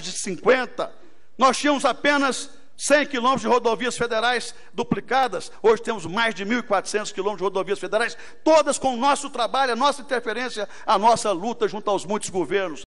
de 50. Nós tínhamos apenas 100 quilômetros de rodovias federais duplicadas, hoje temos mais de 1.400 quilômetros de rodovias federais, todas com o nosso trabalho, a nossa interferência, a nossa luta junto aos muitos governos.